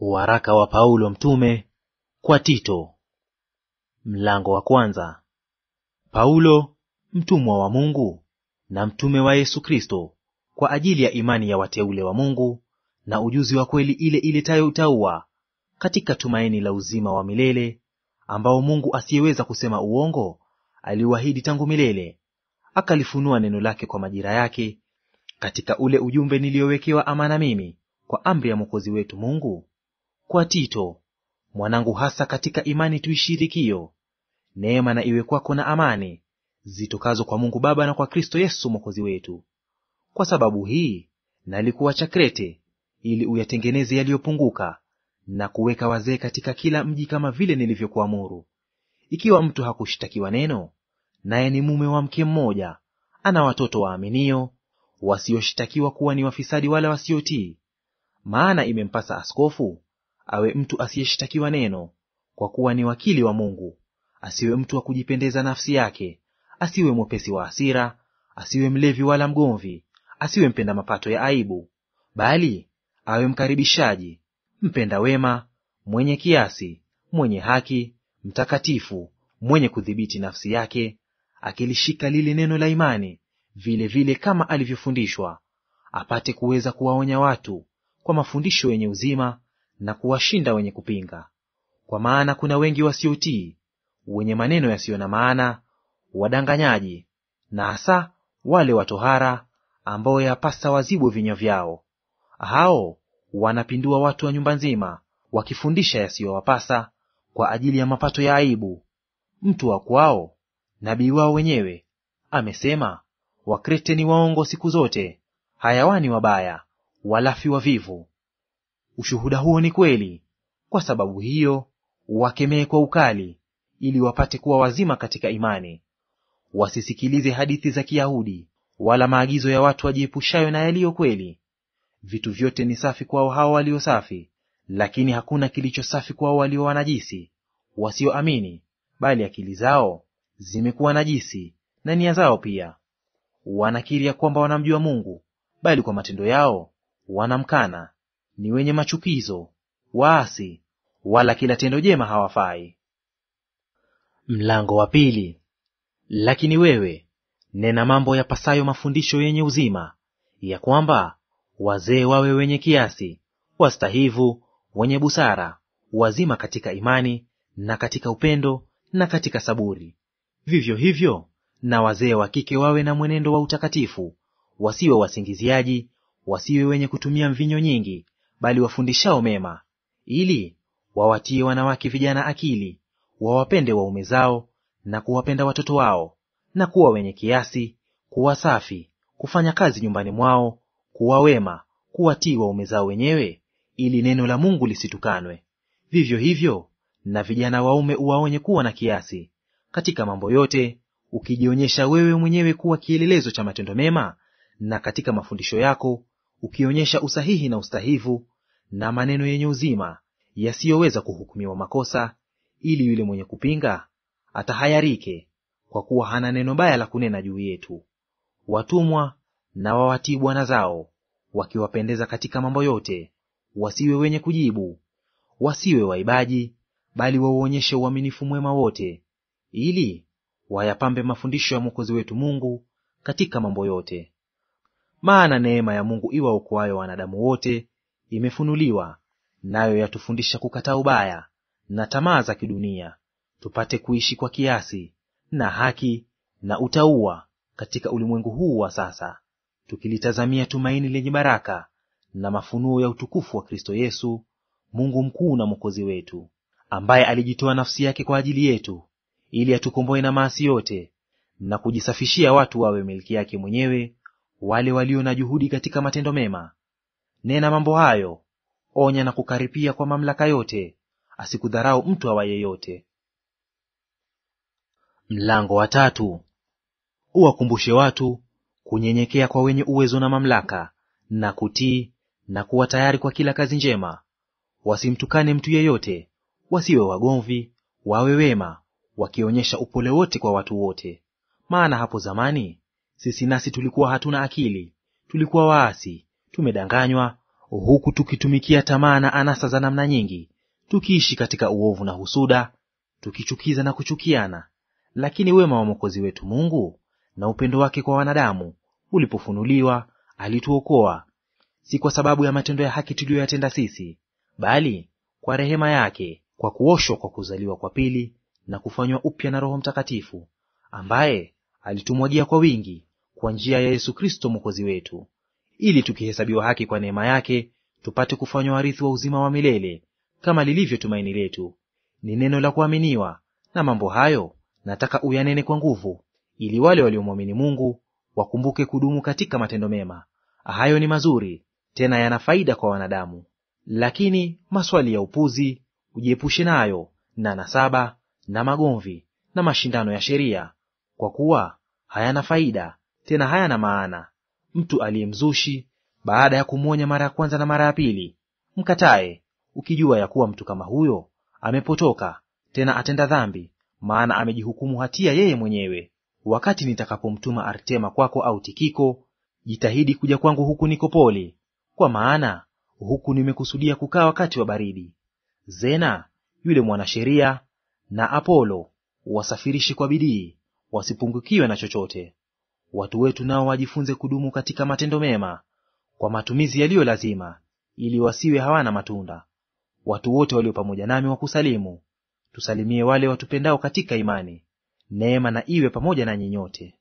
Waraka wa Paulo mtume kwa Tito, mlango wa kwanza. Paulo mtumwa wa Mungu na mtume wa Yesu Kristo, kwa ajili ya imani ya wateule wa Mungu na ujuzi wa kweli ile iletayo utaua katika tumaini la uzima wa milele, ambao Mungu asiyeweza kusema uongo aliuahidi tangu milele, akalifunua neno lake kwa majira yake, katika ule ujumbe niliyowekewa amana mimi kwa amri ya Mwokozi wetu Mungu kwa Tito mwanangu, hasa katika imani tuishirikio, neema na iwe kwako na amani zitokazo kwa Mungu Baba na kwa Kristo Yesu Mwokozi wetu. Kwa sababu hii nalikuacha Krete, ili uyatengeneze yaliyopunguka na kuweka wazee katika kila mji, kama vile nilivyokuamuru. Ikiwa mtu hakushtakiwa neno, naye ni mume wa mke mmoja, ana watoto waaminio, wasioshtakiwa kuwa ni wafisadi wala wasiotii; maana imempasa askofu awe mtu asiyeshtakiwa neno, kwa kuwa ni wakili wa Mungu. Asiwe mtu wa kujipendeza nafsi yake, asiwe mwepesi wa hasira, asiwe mlevi wala mgomvi, asiwe mpenda mapato ya aibu, bali awe mkaribishaji, mpenda wema, mwenye kiasi, mwenye haki, mtakatifu, mwenye kudhibiti nafsi yake, akilishika lile neno la imani vilevile vile kama alivyofundishwa, apate kuweza kuwaonya watu kwa mafundisho yenye uzima na kuwashinda wenye kupinga. Kwa maana kuna wengi wasiotii, wenye maneno yasiyo na maana, wadanganyaji, na hasa wale watohara, ambao yapasa wazibu vinywa vyao. Hao wanapindua watu wa nyumba nzima, wakifundisha yasiyowapasa kwa ajili ya mapato ya aibu. Mtu wa kwao, nabii wao wenyewe, amesema, Wakrete ni waongo siku zote, hayawani wabaya, walafi wavivu, Ushuhuda huo ni kweli. Kwa sababu hiyo wakemee kwa ukali, ili wapate kuwa wazima katika imani. Wasisikilize hadithi za Kiyahudi wala maagizo ya watu wajiepushayo na yaliyo kweli. Vitu vyote ni safi kwao hao walio safi, lakini hakuna kilicho safi kwao walio wanajisi, wasioamini, bali akili zao zimekuwa najisi na nia zao pia. Wanakiri ya kwamba wanamjua Mungu, bali kwa matendo yao wanamkana ni wenye machukizo, waasi, wala kila tendo jema hawafai. Mlango wa pili. Lakini wewe nena mambo yapasayo mafundisho yenye uzima, ya kwamba wazee wawe wenye kiasi, wastahivu, wenye busara, wazima katika imani na katika upendo na katika saburi. Vivyo hivyo na wazee wa kike wawe na mwenendo wa utakatifu, wasiwe wasingiziaji, wasiwe wenye kutumia mvinyo nyingi, bali wafundishao mema, ili wawatie wanawake vijana akili, wawapende waume zao, na kuwapenda watoto wao, na kuwa wenye kiasi, kuwa safi, kufanya kazi nyumbani mwao, kuwa wema, kuwatii waume zao wenyewe, ili neno la Mungu lisitukanwe. Vivyo hivyo na vijana waume uwaonye kuwa na kiasi katika mambo yote, ukijionyesha wewe mwenyewe kuwa kielelezo cha matendo mema, na katika mafundisho yako ukionyesha usahihi na ustahivu na maneno yenye uzima yasiyoweza kuhukumiwa makosa, ili yule mwenye kupinga atahayarike, kwa kuwa hana neno baya la kunena juu yetu. Watumwa na wawatii bwana zao, wakiwapendeza katika mambo yote, wasiwe wenye kujibu, wasiwe waibaji, bali wauonyeshe uaminifu mwema wote, ili wayapambe mafundisho ya Mwokozi wetu Mungu katika mambo yote. Maana neema ya Mungu iwaokoayo wanadamu wote imefunuliwa, nayo yatufundisha kukataa ubaya na tamaa za kidunia, tupate kuishi kwa kiasi na haki na utaua katika ulimwengu huu wa sasa, tukilitazamia tumaini lenye baraka na mafunuo ya utukufu wa Kristo Yesu, Mungu mkuu na Mwokozi wetu, ambaye alijitoa nafsi yake kwa ajili yetu, ili atukomboe na maasi yote na kujisafishia watu wawe milki yake mwenyewe wale walio na juhudi katika matendo mema. Nena mambo hayo, onya na kukaripia kwa mamlaka yote, asikudharau mtu awaye yote. Mlango wa tatu. Uwakumbushe watu kunyenyekea kwa wenye uwezo na mamlaka, na kutii na kuwa tayari kwa kila kazi njema. Wasimtukane mtu yeyote, wasiwe wagomvi, wawe wema, wakionyesha upole wote kwa watu wote. Maana hapo zamani sisi nasi tulikuwa hatuna akili, tulikuwa waasi, tumedanganywa, huku tukitumikia tamaa na anasa za namna nyingi, tukiishi katika uovu na husuda, tukichukiza na kuchukiana. Lakini wema wa Mwokozi wetu Mungu na upendo wake kwa wanadamu ulipofunuliwa, alituokoa, si kwa sababu ya matendo ya haki tuliyoyatenda sisi, bali kwa rehema yake, kwa kuoshwa kwa kuzaliwa kwa pili na kufanywa upya na Roho Mtakatifu, ambaye alitumwagia kwa wingi kwa njia ya Yesu Kristo mwokozi wetu, ili tukihesabiwa haki kwa neema yake tupate kufanywa warithi wa uzima wa milele, kama lilivyo tumaini letu. Ni neno la kuaminiwa, na mambo hayo nataka uyanene kwa nguvu, ili wale waliomwamini Mungu wakumbuke kudumu katika matendo mema. Hayo ni mazuri tena yana faida kwa wanadamu. Lakini maswali ya upuzi ujiepushe nayo, na nasaba na magomvi na mashindano ya sheria, kwa kuwa hayana faida tena hayana maana. Mtu aliyemzushi baada ya kumwonya mara ya kwanza na mara ya pili, mkatae ukijua ya kuwa mtu kama huyo amepotoka tena atenda dhambi, maana amejihukumu hatia yeye mwenyewe. Wakati nitakapomtuma Artema kwako au Tikiko, jitahidi kuja kwangu huku Nikopoli, kwa maana huku nimekusudia kukaa wakati wa baridi. Zena yule mwanasheria na Apolo wasafirishi kwa bidii, wasipungukiwe na chochote. Watu wetu nao wajifunze kudumu katika matendo mema kwa matumizi yaliyo lazima, ili wasiwe hawana matunda. Watu wote walio pamoja nami wakusalimu. Tusalimie wale watupendao katika imani. Neema na iwe pamoja nanyi nyote.